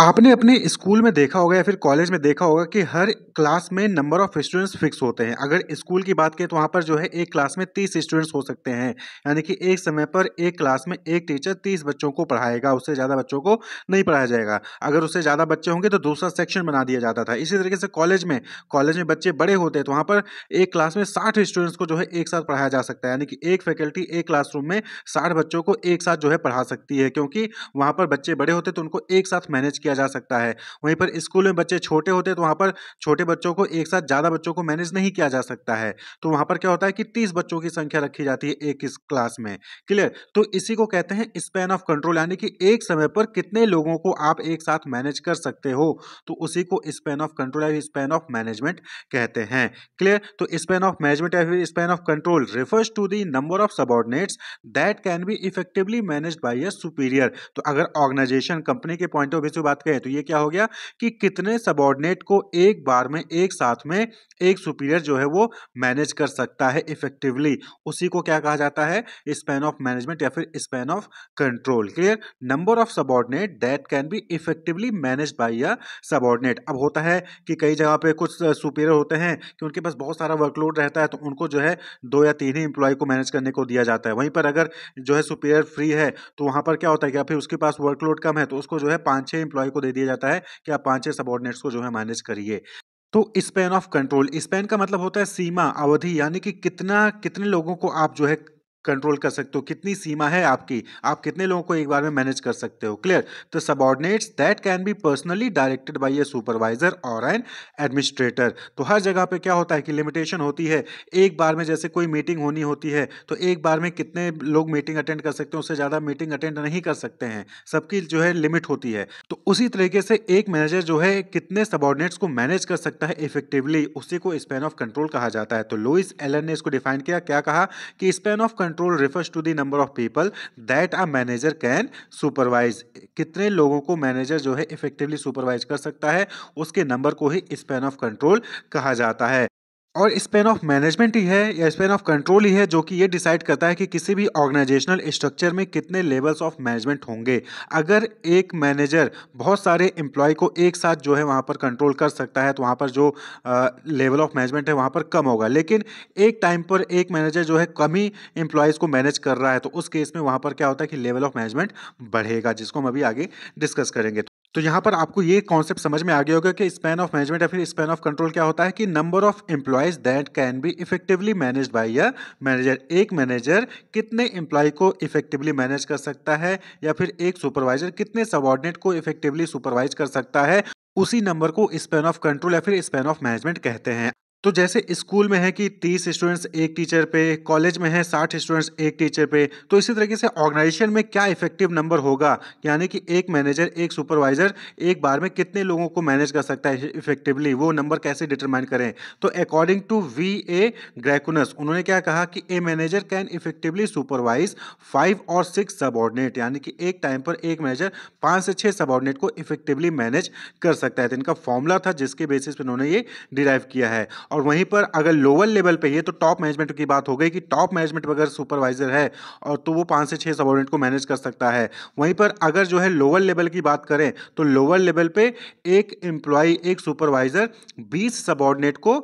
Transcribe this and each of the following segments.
आपने अपने स्कूल में देखा होगा या फिर कॉलेज में देखा होगा कि हर क्लास में नंबर ऑफ स्टूडेंट्स फिक्स होते हैं अगर स्कूल की बात करें तो वहाँ पर जो है एक क्लास में तीस स्टूडेंट्स हो सकते हैं यानी कि एक समय पर एक क्लास में एक टीचर तीस बच्चों को पढ़ाएगा उससे ज़्यादा बच्चों को नहीं पढ़ाया जाएगा अगर उससे ज़्यादा बच्चे होंगे तो दूसरा सेक्शन बना दिया जाता था इसी तरीके से कॉलेज में कॉलेज में बच्चे बड़े होते हैं तो वहाँ पर एक क्लास में साठ स्टूडेंट्स को जो है एक साथ पढ़ाया जा सकता है यानी कि एक फैकल्टी एक क्लासरूम में साठ बच्चों को एक साथ जो है पढ़ा सकती है क्योंकि वहाँ पर बच्चे बड़े होते तो उनको एक साथ मैनेज किया जा सकता है वहीं पर स्कूल में बच्चे छोटे होते हैं तो वहाँ पर छोटे बच्चों को एक साथ ज़्यादा बच्चों को मैनेज नहीं किया जा सकता है तो वहाँ पर क्या होता है कि तीस बच्चों की संख्या रखी जाती है एक इस क्लास में क्लियर तो इसी को कहते हैं स्पैन ऑफ कंट्रोल यानी कि एक समय पर कितने लोगों को आप एक साथ मैनेज कर सकते हो तो उसी को स्पैन ऑफ कंट्रोल या स्पैन ऑफ मैनेजमेंट कहते हैं क्लियर तो स्पैन ऑफ मैनेजमेंट या फिर span of control refers to the number of subordinates that can be effectively manage by a superior तो अगर ऑर्गेनाइजेशन कंपनी के पॉइंट ऑफ व्यू से बात कहें तो ये क्या हो गया कि कितने सबॉर्डिनेट को एक बार में एक साथ में एक सुपीरियर जो है वो मैनेज कर सकता है इफेक्टिवली उसी को क्या कहा जाता है स्पैन ऑफ मैनेजमेंट या फिर span of control clear number of subordinate that can be effectively manage by a subordinate अब होता है कि कई जगह पे कुछ सुपीरियर होते हैं कि उनके पास बहुत सारा वर्कलोड रहता है तो उनको जो है दो या तीन ही इंप्लॉय को मैनेज करने को दिया जाता है वहीं पर अगर जो है सुपीरियर फ्री है तो वहां पर क्या होता है कि फिर उसके पास वर्कलोड कम है तो उसको जो है पांच छह इंप्लॉय एम्प्लॉय को दे दिया जाता है कि आप पांच छह सबॉर्डिनेट्स को जो है मैनेज करिए तो स्पेन ऑफ कंट्रोल स्पेन का मतलब होता है सीमा अवधि यानी कि कितना कितने लोगों को आप जो है कंट्रोल कर सकते हो कितनी सीमा है आपकी आप कितने लोगों को एक बार में मैनेज कर सकते हो क्लियर तो subordinates that can be personally directed by a supervisor और एन एडमिनिस्ट्रेटर तो हर जगह पे क्या होता है कि लिमिटेशन होती है एक बार में जैसे कोई मीटिंग होनी होती है तो एक बार में कितने लोग मीटिंग अटेंड कर सकते हैं उससे ज़्यादा मीटिंग अटेंड नहीं कर सकते हैं सबकी जो है लिमिट होती है तो उसी तरीके से एक मैनेजर जो है कितने सबॉर्डिनेट्स को मैनेज कर सकता है इफेक्टिवली उसी को स्पेन ऑफ कंट्रोल कहा जाता है तो लुइस एलन ने इसको डिफाइन किया क्या कहा कि span of control refers to the number of people that a manager can supervise कितने लोगों को मैनेजर जो है इफेक्टिवली सुपरवाइज कर सकता है उसके नंबर को ही स्पैन ऑफ कंट्रोल कहा जाता है और स्पेन ऑफ मैनेजमेंट ही है या स्पेन ऑफ कंट्रोल ही है जो कि ये डिसाइड करता है कि किसी भी ऑर्गेनाइजेशनल स्ट्रक्चर में कितने लेवल्स ऑफ मैनेजमेंट होंगे अगर एक मैनेजर बहुत सारे एम्प्लॉय को एक साथ जो है वहाँ पर कंट्रोल कर सकता है तो वहाँ पर जो लेवल ऑफ मैनेजमेंट है वहाँ पर कम होगा लेकिन एक टाइम पर एक मैनेजर जो है कम ही एम्प्लॉयज़ को मैनेज कर रहा है तो उस केस में वहाँ पर क्या होता है कि लेवल ऑफ मैनेजमेंट बढ़ेगा जिसको हम अभी आगे डिस्कस करेंगे तो यहाँ पर आपको ये कॉन्सेप्ट समझ में आ गया होगा कि स्पैन ऑफ मैनेजमेंट या फिर स्पैन ऑफ कंट्रोल क्या होता है कि number of employees that can be effectively manage by a manager एक मैनेजर कितने एम्प्लॉय को इफेक्टिवली मैनेज कर सकता है या फिर एक सुपरवाइजर कितने सबॉर्डिनेट को इफेक्टिवली सुपरवाइज कर सकता है उसी नंबर को स्पैन ऑफ कंट्रोल या फिर स्पैन ऑफ मैनेजमेंट कहते हैं तो जैसे स्कूल में है कि तीस स्टूडेंट्स एक टीचर पे कॉलेज में है साठ स्टूडेंट्स एक टीचर पे तो इसी तरीके से ऑर्गेनाइजेशन में क्या इफेक्टिव नंबर होगा यानी कि एक मैनेजर एक सुपरवाइजर एक बार में कितने लोगों को मैनेज कर सकता है इफेक्टिवली वो नंबर कैसे डिटरमाइन करें तो according to V A Graicunas उन्होंने क्या कहा कि a manager can effectively supervise five और सिक्स सबॉर्डिनेट यानी कि एक टाइम पर एक मैनेजर पाँच से छः सबॉर्डिनेट को इफेक्टिवली मैनेज कर सकता है तो इनका फॉर्मूला था जिसके बेसिस पर उन्होंने ये डिराइव किया है और वहीं पर अगर लोअर लेवल पे ये तो टॉप मैनेजमेंट की बात हो गई कि टॉप मैनेजमेंट अगर सुपरवाइजर है और तो वो पाँच से छः सबॉर्डिनेट को मैनेज कर सकता है वहीं पर अगर जो है लोअर लेवल की बात करें तो लोअर लेवल पर एक एम्प्लॉई एक सुपरवाइजर बीस सबॉर्डिनेट को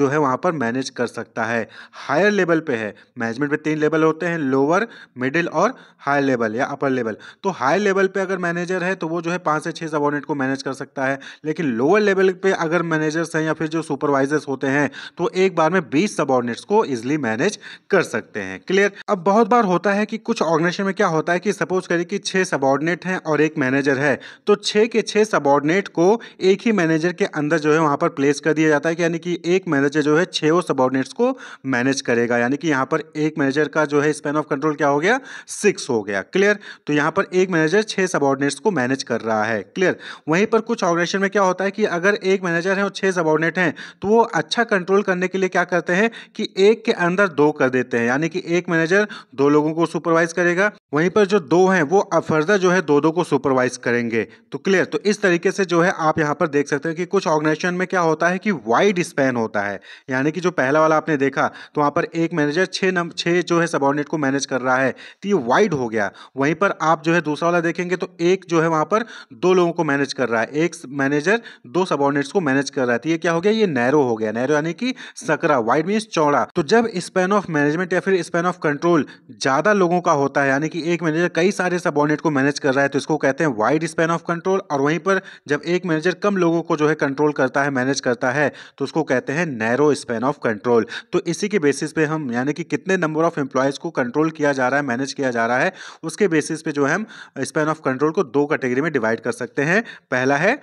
जो है वहाँ पर मैनेज कर सकता है हायर लेवल पर है मैनेजमेंट में तीन लेवल होते हैं लोअर मिडिल और हायर लेवल या अपर लेवल तो हायर लेवल पे अगर मैनेजर है तो वो जो है पाँच से छः सबॉर्डिनेट को मैनेज कर सकता है लेकिन लोअर लेवल पे अगर मैनेजर्स हैं या फिर जो सुपरवाइजर्स होते हैं हैं तो एक बार में 20 सबॉर्डिनेट्स को इजिली मैनेज कर सकते हैं क्लियर अब बहुत बार होता है कि कुछ ऑर्गेनाइजेशन में क्या होता है कि सपोज करें कि छह सबॉर्डिनेट हैं और एक मैनेजर है तो छह के छह सबॉर्डिनेट को एक ही मैनेजर के अंदर जो है वहां पर प्लेस कर दिया जाता है यानी कि एक मैनेजर जो है छः सबॉर्डिनेट्स को मैनेज करेगा यानी कि यहां पर एक मैनेजर का जो है स्पेन ऑफ कंट्रोल क्या हो गया सिक्स हो गया क्लियर तो यहां पर एक मैनेजर छह सबॉर्डिनेट्स को मैनेज कर रहा है क्लियर वहीं पर कुछ ऑर्गेनाइजेशन में क्या होता है कि अगर एक मैनेजर है और छह सबॉर्डिनेट हैं तो वो अच्छा अच्छा कंट्रोल करने के लिए क्या करते हैं कि एक के अंदर दो कर देते हैं यानी कि एक मैनेजर दो लोगों को सुपरवाइज करेगा वहीं पर जो दो हैं वो फर्दर जो है दो दो को सुपरवाइज करेंगे तो क्लियर तो इस तरीके से जो है आप यहाँ पर देख सकते हैं कि कुछ ऑर्गेनाइजेशन में क्या होता है कि वाइड स्पैन होता है यानी कि जो पहला वाला आपने देखा तो वहाँ पर एक मैनेजर छः नंबर छः जो है सबॉर्डिनेट को मैनेज कर रहा है तो ये वाइड हो गया वहीं पर आप जो है दूसरा वाला देखेंगे तो एक जो है वहाँ पर दो लोगों को मैनेज कर रहा है एक मैनेजर दो सबॉर्डिनेट्स को मैनेज कर रहा है तो ये क्या हो गया ये नैरो हो गया नैरो यानी कि सकरा वाइड मीन्स चौड़ा तो जब स्पेन ऑफ मैनेजमेंट या फिर स्पेन ऑफ कंट्रोल ज्यादा लोगों का होता है यानी कि एक मैनेजर कई सारे सबॉर्डिनेट को मैनेज कर रहा है तो इसको कहते हैं वाइड स्पेन ऑफ कंट्रोल और वहीं पर जब एक मैनेजर कम लोगों को जो है कंट्रोल करता है मैनेज करता है तो उसको कहते हैं नैरो स्पेन ऑफ कंट्रोल तो इसी के बेसिस पे हम यानी कि कितने नंबर ऑफ एम्प्लॉयज़ को कंट्रोल किया जा रहा है मैनेज किया जा रहा है उसके बेसिस पे जो है हम स्पेन ऑफ कंट्रोल को दो कैटेगरी में डिवाइड कर सकते हैं पहला है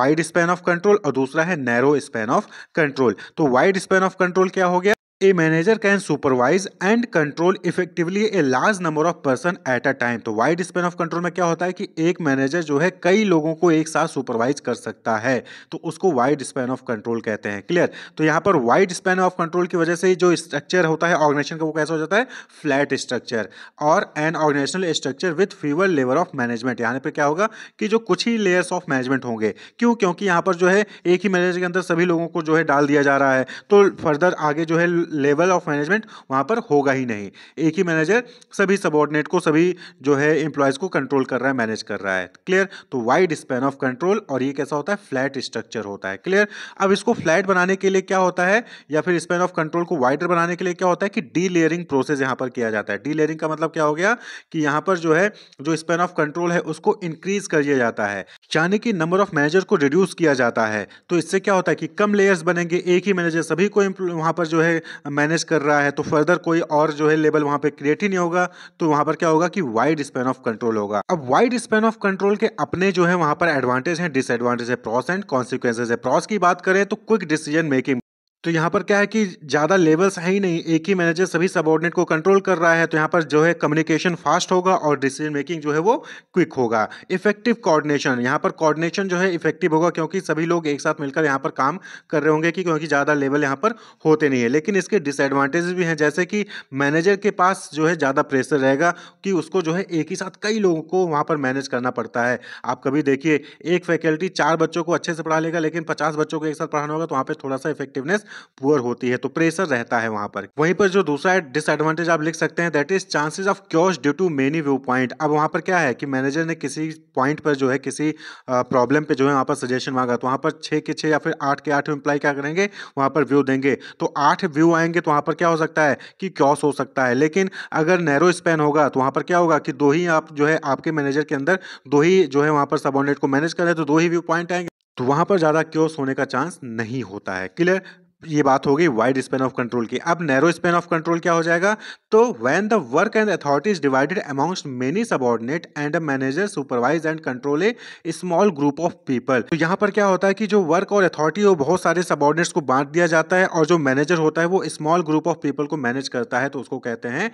वाइड स्पेन ऑफ कंट्रोल और दूसरा है narrow span of control control तो वाइड स्पेन ऑफ कंट्रोल क्या हो गया a manager can supervise and control effectively a large number of person at a time तो वाइड स्पेन ऑफ कंट्रोल में क्या होता है कि एक मैनेजर जो है कई लोगों को एक साथ सुपरवाइज कर सकता है तो उसको वाइड स्पेन ऑफ कंट्रोल कहते हैं क्लियर तो यहाँ पर वाइड स्पेन ऑफ कंट्रोल की वजह से जो स्ट्रक्चर होता है ऑर्गेनाइजेशन का वो कैसा हो जाता है फ्लैट स्ट्रक्चर और an organisational structure with fewer level of management यहाँ पर क्या होगा कि जो कुछ ही लेयर्स ऑफ मैनेजमेंट होंगे क्यों क्योंकि यहाँ पर जो है एक ही मैनेजर के अंदर सभी लोगों को जो है डाल दिया जा रहा है तो फर्दर आगे जो है लेवल ऑफ मैनेजमेंट वहाँ पर होगा ही नहीं एक ही मैनेजर सभी सबॉर्डिनेट को सभी जो है एम्प्लॉयज़ को कंट्रोल कर रहा है मैनेज कर रहा है क्लियर तो वाइड स्पेन ऑफ कंट्रोल और ये कैसा होता है फ्लैट स्ट्रक्चर होता है क्लियर अब इसको फ्लैट बनाने के लिए क्या होता है या फिर स्पेन ऑफ कंट्रोल को वाइडर बनाने के लिए क्या होता है कि डी लेयरिंग प्रोसेस यहाँ पर किया जाता है डी लेयरिंग का मतलब क्या हो गया कि यहाँ पर जो है जो स्पेन ऑफ कंट्रोल है उसको इंक्रीज कर दिया जाता है चाहने की नंबर ऑफ मैनेजर को रिड्यूस किया जाता है तो इससे क्या होता है कि कम लेयर्स बनेंगे एक ही मैनेजर सभी को वहाँ पर जो है मैनेज कर रहा है तो फर्दर कोई और जो है लेवल वहाँ पर क्रिएट ही नहीं होगा तो वहाँ पर क्या होगा कि वाइड स्पेन ऑफ कंट्रोल होगा अब वाइड स्पेन ऑफ कंट्रोल के अपने जो है वहाँ पर एडवांटेज है डिसएडवांटेज है प्रॉस एंड कॉन्सिक्वेंसेज है प्रॉस की बात करें तो क्विक डिसीजन मेकिंग तो यहाँ पर क्या है कि ज़्यादा लेवल्स है ही नहीं एक ही मैनेजर सभी सबॉर्डिनेट को कंट्रोल कर रहा है तो यहाँ पर जो है कम्युनिकेशन फास्ट होगा और डिसीजन मेकिंग जो है वो क्विक होगा इफेक्टिव कोऑर्डिनेशन यहाँ पर कोऑर्डिनेशन जो है इफेक्टिव होगा क्योंकि सभी लोग एक साथ मिलकर यहाँ पर काम कर रहे होंगे कि क्योंकि ज़्यादा लेवल यहाँ पर होते नहीं है लेकिन इसके डिसएडवांटेजेस भी हैं जैसे कि मैनेजर के पास जो है ज़्यादा प्रेशर रहेगा कि उसको जो है एक ही साथ कई लोगों को वहाँ पर मैनेज करना पड़ता है आप कभी देखिए एक फैकल्टी चार बच्चों को अच्छे से पढ़ा लेगा लेकिन पचास बच्चों को एक साथ पढ़ाना होगा तो वहाँ पर थोड़ा सा इफेक्टिवनेस पुअर होती है तो प्रेशर रहता है वहां पर वहीं पर जो दूसरा डिसएडवांटेज आप लिख सकते हैं that is chances of cures due to many view point अब वहां पर क्या है कि मैनेजर ने किसी पॉइंट पर जो है किसी प्रॉब्लम पे जो है वहां पर सजेशन मांगा तो वहां पर छः के छः या फिर आठ के आठ इंप्लाई क्या करेंगे वहां पर व्यू देंगे तो आठ व्यू आएंगे तो वहां पर क्या हो सकता है कि क्योस हो सकता है लेकिन अगर नैरो स्पेन होगा तो वहां पर क्या होगा कि दो ही आप जो है आपके मैनेजर के अंदर दो ही जो है वहां पर सबोर्डिनेट को मैनेज करें तो दो ही व्यू पॉइंट आएंगे तो वहां पर ज़्यादा क्योस होने का चांस नहीं होता है क्लियर ये बात हो गई वाइड स्पेन ऑफ कंट्रोल की अब नैरो स्पेन ऑफ कंट्रोल क्या हो जाएगा तो when the work and authority is divided amongst many subordinate and a manager supervise and control a small group of people तो यहाँ पर क्या होता है कि जो वर्क और अथॉरिटी वो बहुत सारे सबॉर्डिनेट्स को बांट दिया जाता है और जो मैनेजर होता है वो स्मॉल ग्रुप ऑफ पीपल को मैनेज करता है तो उसको कहते हैं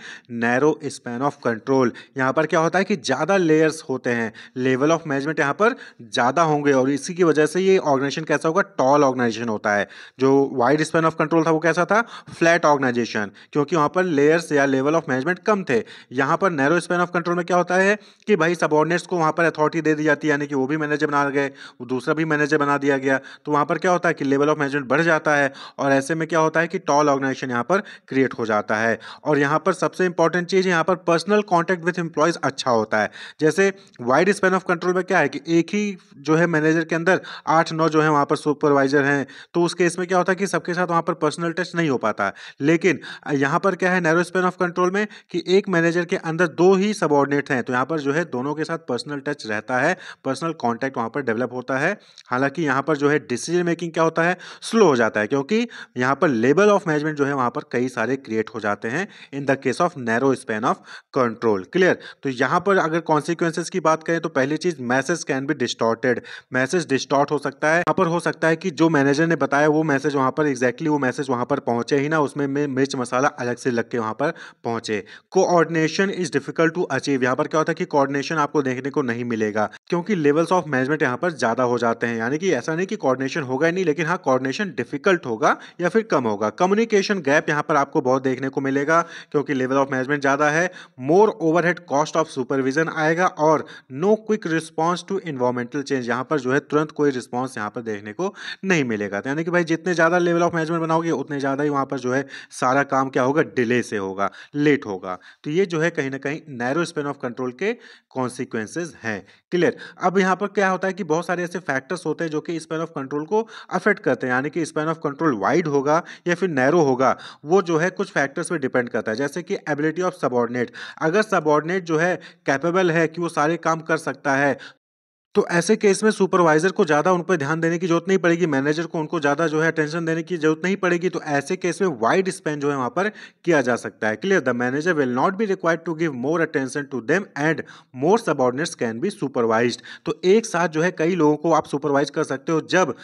नैरो स्पेन ऑफ कंट्रोल यहाँ पर क्या होता है कि ज़्यादा लेयर्स होते हैं लेवल ऑफ मैनेजमेंट यहाँ पर ज़्यादा होंगे और इसी की वजह से ये ऑर्गेनाइजेशन कैसा होगा टॉल ऑर्गेनाइजेशन होता है जो wide wide span of control था वो कैसा था फ्लैट ऑर्गेनाइजेशन क्योंकि वहाँ पर लेयर्स या लेवल ऑफ मैनेजमेंट कम थे यहाँ पर नैरो स्पेन ऑफ कंट्रोल में क्या होता है कि भाई सबॉर्डिनेट्स को वहाँ पर अथॉरिटी दे दी जाती है यानी कि वो भी मैनेजर बना गए दूसरा भी मैनेजर बना दिया गया तो वहाँ पर क्या होता है कि लेवल ऑफ मैनेजमेंट बढ़ जाता है और ऐसे में क्या होता है कि टॉल ऑर्गेनाइजेशन यहाँ पर क्रिएट हो जाता है और यहाँ पर सबसे इंपॉर्टेंट चीज़ यहाँ पर पर्सनल कॉन्टैक्ट विथ एम्प्लॉयज़ अच्छा होता है जैसे वाइड स्पेन ऑफ कंट्रोल में क्या है कि एक ही जो है मैनेजर के अंदर आठ नौ जो है वहाँ पर सुपरवाइजर हैं तो उस केस में क्या होता है कि सब के साथ वहाँ पर पर्सनल टच नहीं हो पाता लेकिन यहाँ पर क्या है नैरो स्पेन ऑफ कंट्रोल में कि एक मैनेजर के अंदर दो ही सबॉर्डिनेट हैं तो यहाँ पर जो है दोनों के साथ पर्सनल टच रहता है पर्सनल कॉन्टैक्ट वहाँ पर डेवलप होता है हालांकि यहाँ पर जो है डिसीजन मेकिंग क्या होता है स्लो हो जाता है क्योंकि यहाँ पर लेवल ऑफ मैनेजमेंट जो है वहाँ पर कई सारे क्रिएट हो जाते हैं in the case of narrow span of control clear तो यहाँ पर अगर कॉन्सिक्वेंसेज की बात करें तो पहली चीज message can be distorted message distort हो सकता है यहाँ पर हो सकता है कि जो मैनेजर ने बताया वो मैसेज वहाँ पर एग्जैक्टली वो मैसेज वहाँ पर पहुँचे ही ना उसमें मिर्च मसाला अलग से लग के वहाँ पर पहुँचे coordination is difficult to achieve यहाँ पर क्या होता है कि कोऑर्डिनेशन आपको देखने को नहीं मिलेगा क्योंकि लेवल्स ऑफ मैनेजमेंट यहाँ पर ज़्यादा हो जाते हैं यानी कि ऐसा नहीं कि कोऑर्डिनेशन होगा ही नहीं लेकिन हाँ कोऑर्डिनेशन डिफिकल्ट होगा या फिर कम होगा कम्युनिकेशन गैप यहाँ पर आपको बहुत देखने को मिलेगा क्योंकि लेवल ऑफ मैनेजमेंट ज़्यादा है more overhead cost of supervision आएगा और no quick response to environmental change यहाँ पर जो है तुरंत कोई रिस्पॉन्स यहाँ पर देखने को नहीं मिलेगा तो यानी कि भाई जितने ज़्यादा लेवल ऑफ मैनेजमेंट बनाओगे उतने ज़्यादा ही वहाँ पर जो है सारा काम क्या होगा डिले से होगा लेट होगा तो ये जो है कहीं ना कहीं नैरो स्पेन ऑफ कंट्रोल के कॉन्सिक्वेंसेज हैं क्लियर अब यहाँ पर क्या होता है कि बहुत सारे ऐसे फैक्टर्स होते हैं जो कि स्पेन ऑफ कंट्रोल को अफेक्ट करते हैं यानी कि स्पेन ऑफ कंट्रोल वाइड होगा या फिर नैरो होगा वो जो है कुछ फैक्टर्स पर डिपेंड करता है जैसे कि एबिलिटी ऑफ सबॉर्डिनेट अगर सबॉर्डिनेट जो है कैपेबल है कि वो सारे काम कर सकता है तो ऐसे केस में सुपरवाइजर को ज़्यादा उन पर ध्यान देने की जरूरत नहीं पड़ेगी मैनेजर को उनको ज़्यादा जो है अटेंशन देने की जरूरत नहीं पड़ेगी तो ऐसे केस में वाइड स्पेन जो है वहाँ पर किया जा सकता है clear the manager will not be required to give more attention to them and more subordinates can be supervise तो एक साथ जो है कई लोगों को आप सुपरवाइज कर सकते हो जब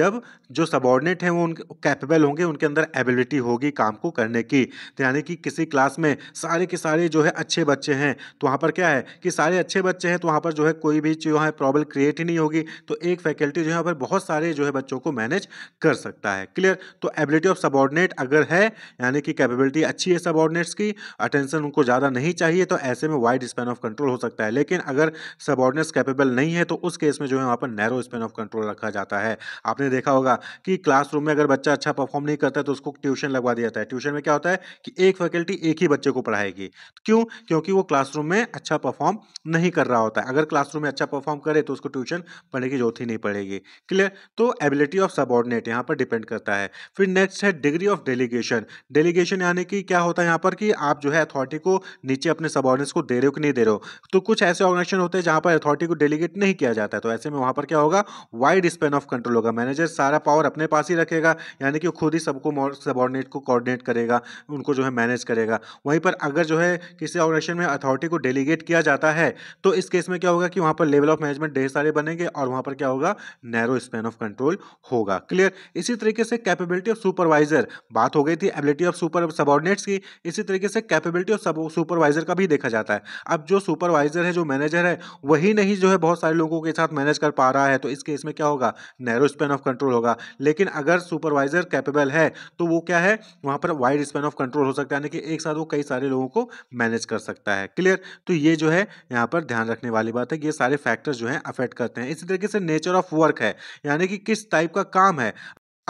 जब जो सबॉर्डिनेट हैं वो उन कैपेबल होंगे उनके अंदर एबिलिटी होगी काम को करने की तो यानी कि किसी क्लास में सारे के सारे जो है अच्छे बच्चे हैं तो वहाँ पर क्या है कि सारे अच्छे बच्चे हैं तो वहाँ पर जो है कोई भी जो है प्रॉब्लम बबल क्रिएट ही नहीं होगी तो एक फैकल्टी जो है पर बहुत सारे जो है बच्चों को मैनेज कर सकता है क्लियर तो एबिलिटी ऑफ सबॉर्डिनेट अगर है यानी कि कैपेबिलिटी अच्छी है सबॉर्डिनेट्स की अटेंशन उनको ज़्यादा नहीं चाहिए तो ऐसे में वाइड स्पेन ऑफ कंट्रोल हो सकता है लेकिन अगर सबॉर्डिनेट्स कैपेबल नहीं है तो उस केस में जो है वहाँ पर नैरो स्पेन ऑफ कंट्रोल रखा जाता है आपने देखा होगा कि क्लासरूम में अगर बच्चा अच्छा परफॉर्म नहीं करता है तो उसको ट्यूशन लगवा दिया जाता है ट्यूशन में क्या होता है कि एक फैकल्टी एक ही बच्चे को पढ़ाएगी क्यों क्योंकि वो क्लासरूम में अच्छा परफॉर्म नहीं कर रहा होता है अगर क्लासरूम में अच्छा परफॉर्म करे तो तो उसको ट्यूशन पढ़ने की जरूरत ही नहीं पड़ेगी क्लियर तो एबिलिटी ऑफ सबॉर्डिनेट यहाँ पर डिपेंड करता है फिर नेक्स्ट है डिग्री ऑफ डेलीगेशन डेलीगेशन यानी कि क्या होता है यहाँ पर कि आप जो है अथॉरिटी को नीचे अपने सबॉर्डिनेट्स को दे रहे हो कि नहीं दे रहे हो तो कुछ ऐसे ऑर्गेनाइजेशन होते हैं जहाँ पर अथॉरिटी को डेलीगेट नहीं किया जाता है तो ऐसे में वहाँ पर क्या होगा वाइड स्पेन ऑफ कंट्रोल होगा मैनेजर सारा पावर अपने पास ही रखेगा यानी कि खुद ही सबको सबॉर्डिनेट को कोऑर्डिनेट करेगा उनको जो है मैनेज करेगा वहीं पर अगर जो है किसी ऑर्गेनाइजेशन में अथॉरिटी को डेलीगेट किया जाता है तो इस केस में क्या होगा कि वहाँ पर लेवल ऑफ मैनेजमेंट ढेर सारे बनेंगे और वहां पर क्या होगा नैरो स्पेन ऑफ कंट्रोल होगा क्लियर इसी तरीके से कैपेबिलिटी ऑफ सुपरवाइजर बात हो गई थी एबिलिटी ऑफ सुपर सबॉर्डिनेट्स की इसी तरीके से कैपेबिलिटी ऑफ सुपरवाइजर का भी देखा जाता है अब जो सुपरवाइजर है जो मैनेजर है वही नहीं जो है बहुत सारे लोगों के साथ मैनेज कर पा रहा है तो इस केस में क्या होगा नैरो स्पेन ऑफ कंट्रोल होगा लेकिन अगर सुपरवाइजर कैपेबल है तो वो क्या है वहां पर वाइड स्पेन ऑफ कंट्रोल हो सकता है यानी कि एक साथ वो कई सारे लोगों को मैनेज कर सकता है क्लियर तो ये जो है यहाँ पर ध्यान रखने वाली बात है कि ये सारे फैक्टर्स जो हैं अफेक्ट करते हैं इसी तरीके से नेचर ऑफ वर्क है यानी कि किस टाइप का काम है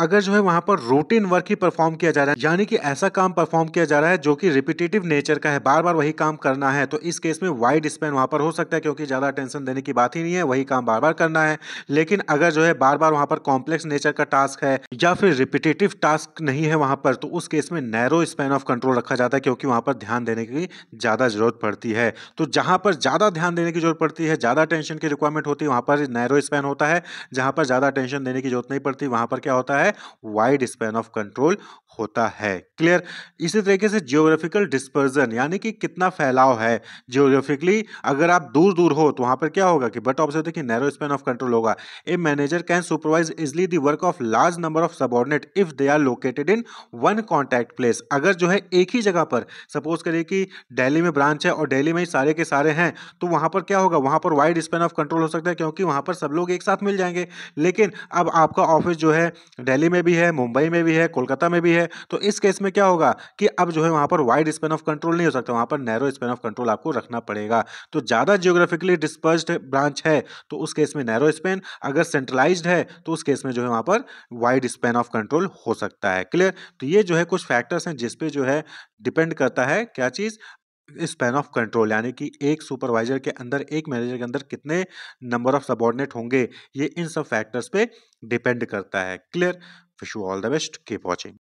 अगर जो है वहाँ पर रूटीन वर्क ही परफॉर्म किया जा रहा है यानी कि ऐसा काम परफॉर्म किया जा रहा है जो कि रिपीटेटिव नेचर का है बार बार वही काम करना है तो इस केस में वाइड स्पेन वहाँ पर हो सकता है क्योंकि ज़्यादा टेंशन देने की बात ही नहीं है वही काम बार बार करना है लेकिन अगर जो है बार बार वहाँ पर कॉम्प्लेक्स नेचर का टास्क है या फिर रिपीटेटिव टास्क नहीं है वहाँ पर तो उस केस में नैरो स्पेन ऑफ कंट्रोल रखा जाता है क्योंकि वहाँ पर ध्यान देने की ज़्यादा जरूरत पड़ती है तो जहाँ पर ज़्यादा ध्यान देने की जरूरत पड़ती है ज़्यादा टेंशन की रिक्वायरमेंट होती है वहाँ पर नैरो स्पेन होता है जहाँ पर ज़्यादा टेंशन देने की जरूरत नहीं पड़ती वहाँ पर क्या होता है है वाइड स्पैन ऑफ कंट्रोल होता है क्लियर इसी तरीके से जियोग्राफिकल डिस्पर्जन यानी कि कितना फैलाव है जियोग्राफिकली अगर आप दूर दूर हो तो वहां पर क्या होगा कि बट ऑफ होता कि नैरो स्पेन ऑफ कंट्रोल होगा a manager can supervise easily the work of large number of subordinate if they are located in one contact place अगर जो है एक ही जगह पर सपोज करिए कि डेली में ब्रांच है और डेली में ही सारे के सारे हैं तो वहां पर क्या होगा वहां पर वाइड स्पेन ऑफ कंट्रोल हो सकता है क्योंकि वहां पर सब लोग एक साथ मिल जाएंगे लेकिन अब आपका ऑफिस जो है डेली में भी है मुंबई में भी है कोलकाता में भी है है तो इस केस में क्या होगा कि अब जो है वहाँ पर वाइड स्पेन ऑफ कंट्रोल नहीं हो सकता वहाँ पर नैरो स्पेन ऑफ कंट्रोल आपको रखना पड़ेगा तो ज़्यादा जियोग्राफिकली डिस्पर्ज ब्रांच है तो उस केस में नैरो स्पेन अगर सेंट्रलाइज है तो उस केस में जो है वहाँ पर वाइड स्पेन ऑफ कंट्रोल हो सकता है क्लियर तो ये जो है कुछ फैक्टर्स हैं जिसपे जो है डिपेंड करता है क्या चीज़ स्पेन ऑफ कंट्रोल यानी कि एक सुपरवाइजर के अंदर एक मैनेजर के अंदर कितने नंबर ऑफ सबॉर्डिनेट होंगे ये इन सब फैक्टर्स पे डिपेंड करता है clear wish you all the best keep watching